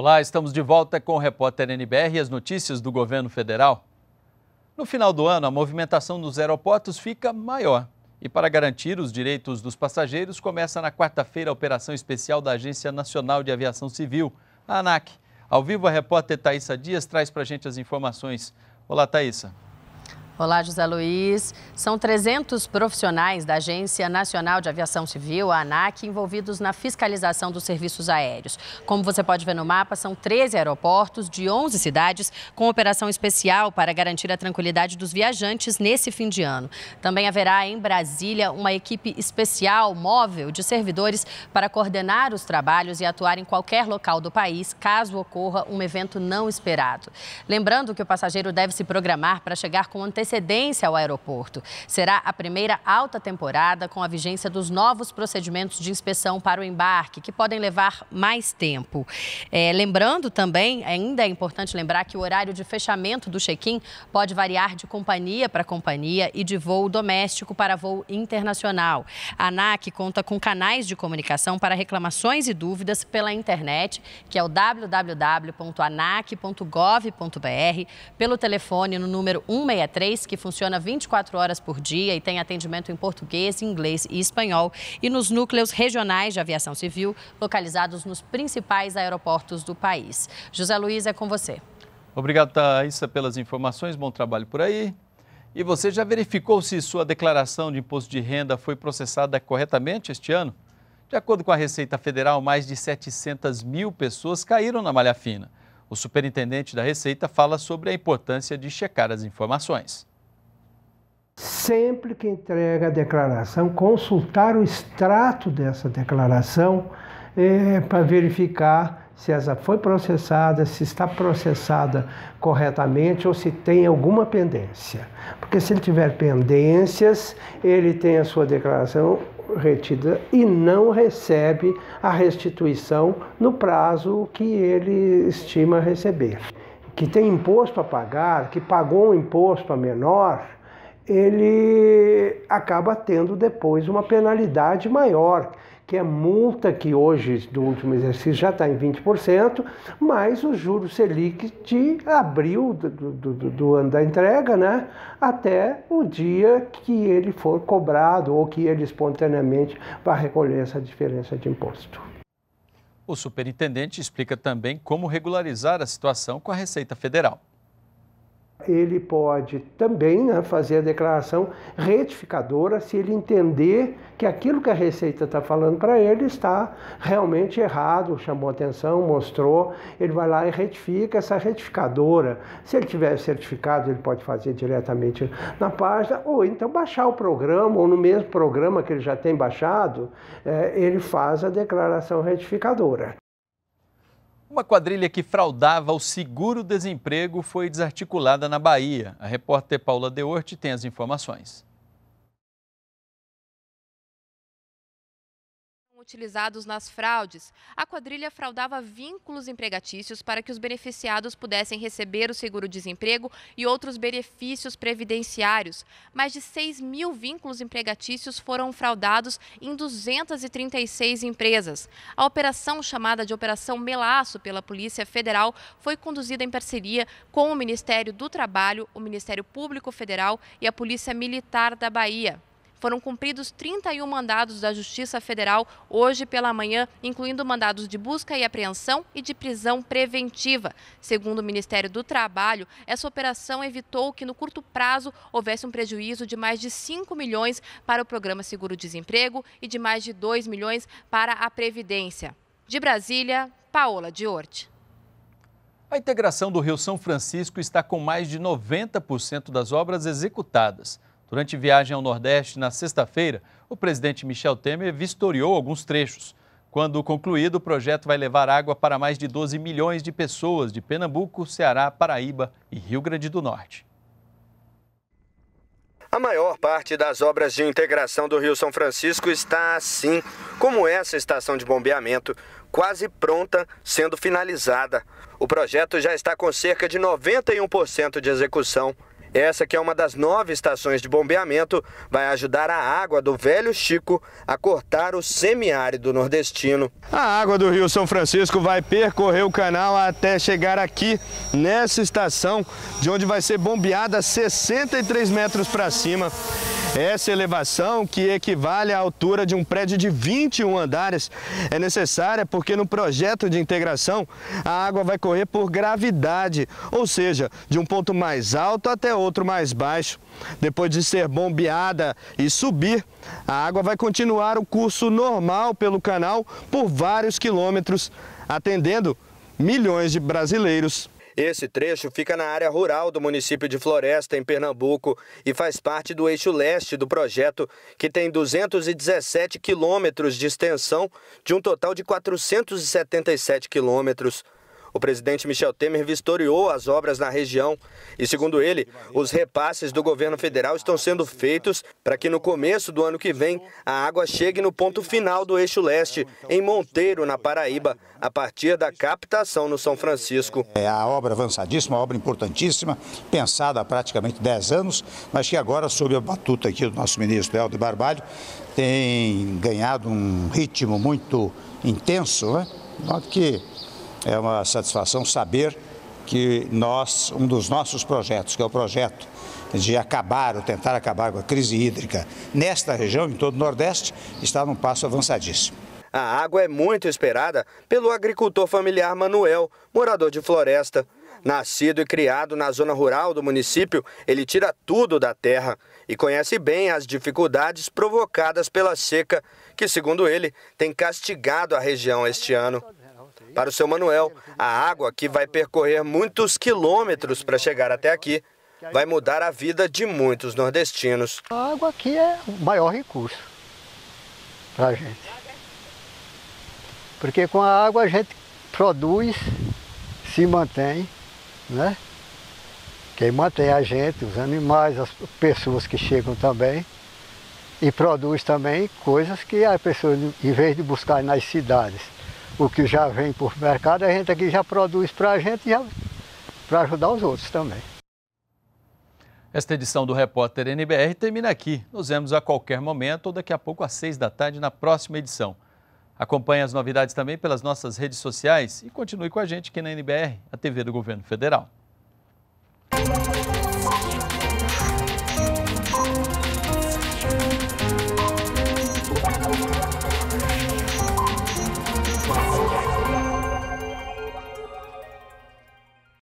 Olá, estamos de volta com o repórter NBR e as notícias do governo federal. No final do ano, a movimentação nos aeroportos fica maior. E para garantir os direitos dos passageiros, começa na quarta-feira a operação especial da Agência Nacional de Aviação Civil, a ANAC. Ao vivo, a repórter Thaisa Dias traz para a gente as informações. Olá, Thaisa. Olá, José Luiz. São 300 profissionais da Agência Nacional de Aviação Civil, a ANAC, envolvidos na fiscalização dos serviços aéreos. Como você pode ver no mapa, são 13 aeroportos de 11 cidades com operação especial para garantir a tranquilidade dos viajantes nesse fim de ano. Também haverá em Brasília uma equipe especial móvel de servidores para coordenar os trabalhos e atuar em qualquer local do país, caso ocorra um evento não esperado. Lembrando que o passageiro deve se programar para chegar com antecedência antecedência ao aeroporto. Será a primeira alta temporada com a vigência dos novos procedimentos de inspeção para o embarque, que podem levar mais tempo. É, lembrando também, ainda é importante lembrar que o horário de fechamento do check-in pode variar de companhia para companhia e de voo doméstico para voo internacional. A ANAC conta com canais de comunicação para reclamações e dúvidas pela internet, que é o www.anac.gov.br, pelo telefone no número 163 que funciona 24 horas por dia e tem atendimento em português, inglês e espanhol, e nos núcleos regionais de aviação civil, localizados nos principais aeroportos do país. José Luiz, é com você. Obrigado, Thaisa, pelas informações. Bom trabalho por aí. E você já verificou se sua declaração de imposto de renda foi processada corretamente este ano? De acordo com a Receita Federal, mais de 700 mil pessoas caíram na malha fina. O superintendente da Receita fala sobre a importância de checar as informações sempre que entrega a declaração, consultar o extrato dessa declaração é, para verificar se essa foi processada, se está processada corretamente ou se tem alguma pendência. Porque se ele tiver pendências, ele tem a sua declaração retida e não recebe a restituição no prazo que ele estima receber. Que tem imposto a pagar, que pagou um imposto a menor, ele acaba tendo depois uma penalidade maior, que é multa que hoje, do último exercício, já está em 20%, mais o juro Selic de abril do, do, do, ano da entrega, né? até o dia que ele for cobrado ou que ele espontaneamente vá recolher essa diferença de imposto. O superintendente explica também como regularizar a situação com a Receita Federal ele pode também né, fazer a declaração retificadora se ele entender que aquilo que a Receita está falando para ele está realmente errado, chamou atenção, mostrou, ele vai lá e retifica essa retificadora. Se ele tiver certificado, ele pode fazer diretamente na página, ou então baixar o programa, ou no mesmo programa que ele já tem baixado, é, ele faz a declaração retificadora. Uma quadrilha que fraudava o seguro-desemprego foi desarticulada na Bahia. A repórter Paula Deorte tem as informações. utilizados nas fraudes. A quadrilha fraudava vínculos empregatícios para que os beneficiados pudessem receber o seguro-desemprego e outros benefícios previdenciários. Mais de 6 mil vínculos empregatícios foram fraudados em 236 empresas. A operação, chamada de Operação Melaço pela Polícia Federal, foi conduzida em parceria com o Ministério do Trabalho, o Ministério Público Federal e a Polícia Militar da Bahia. Foram cumpridos 31 mandados da Justiça Federal hoje pela manhã, incluindo mandados de busca e apreensão e de prisão preventiva. Segundo o Ministério do Trabalho, essa operação evitou que no curto prazo houvesse um prejuízo de mais de 5 milhões para o programa Seguro-Desemprego e de mais de 2 milhões para a Previdência. De Brasília, Paola Diorte. A integração do Rio São Francisco está com mais de 90% das obras executadas. Durante viagem ao Nordeste na sexta-feira, o presidente Michel Temer vistoriou alguns trechos. Quando concluído, o projeto vai levar água para mais de 12 milhões de pessoas de Pernambuco, Ceará, Paraíba e Rio Grande do Norte. A maior parte das obras de integração do Rio São Francisco está assim, como essa estação de bombeamento, quase pronta, sendo finalizada. O projeto já está com cerca de 91% de execução. Essa, que é uma das nove estações de bombeamento, vai ajudar a água do Velho Chico a cortar o semiárido nordestino. A água do Rio São Francisco vai percorrer o canal até chegar aqui, nessa estação, de onde vai ser bombeada 63 metros para cima. Essa elevação, que equivale à altura de um prédio de 21 andares, é necessária porque no projeto de integração a água vai correr por gravidade, ou seja, de um ponto mais alto até outro mais baixo. Depois de ser bombeada e subir, a água vai continuar o curso normal pelo canal por vários quilômetros, atendendo milhões de brasileiros esse trecho fica na área rural do município de Floresta, em Pernambuco, e faz parte do eixo leste do projeto, que tem 217 quilômetros de extensão, de um total de 477 quilômetros o presidente Michel Temer vistoriou as obras na região e, segundo ele, os repasses do governo federal estão sendo feitos para que no começo do ano que vem a água chegue no ponto final do eixo leste, em Monteiro, na Paraíba, a partir da captação no São Francisco. É a obra avançadíssima, uma obra importantíssima, pensada há praticamente 10 anos, mas que agora, sob a batuta aqui do nosso ministro Helder Barbalho, tem ganhado um ritmo muito intenso, né? Note que é uma satisfação saber que nós, um dos nossos projetos, que é o projeto de acabar ou tentar acabar com a crise hídrica nesta região, em todo o Nordeste, está num passo avançadíssimo. A água é muito esperada pelo agricultor familiar Manuel, morador de Floresta. Nascido e criado na zona rural do município, ele tira tudo da terra e conhece bem as dificuldades provocadas pela seca, que, segundo ele, tem castigado a região este ano. Para o seu Manuel, a água que vai percorrer muitos quilômetros para chegar até aqui vai mudar a vida de muitos nordestinos. A água aqui é o maior recurso para a gente. Porque com a água a gente produz, se mantém, né? Quem mantém a gente, os animais, as pessoas que chegam também. E produz também coisas que as pessoas, em vez de buscar nas cidades, o que já vem por mercado, a gente aqui já produz para a gente e para ajudar os outros também. Esta edição do Repórter NBR termina aqui. Nos vemos a qualquer momento ou daqui a pouco às seis da tarde na próxima edição. Acompanhe as novidades também pelas nossas redes sociais e continue com a gente aqui na NBR, a TV do Governo Federal.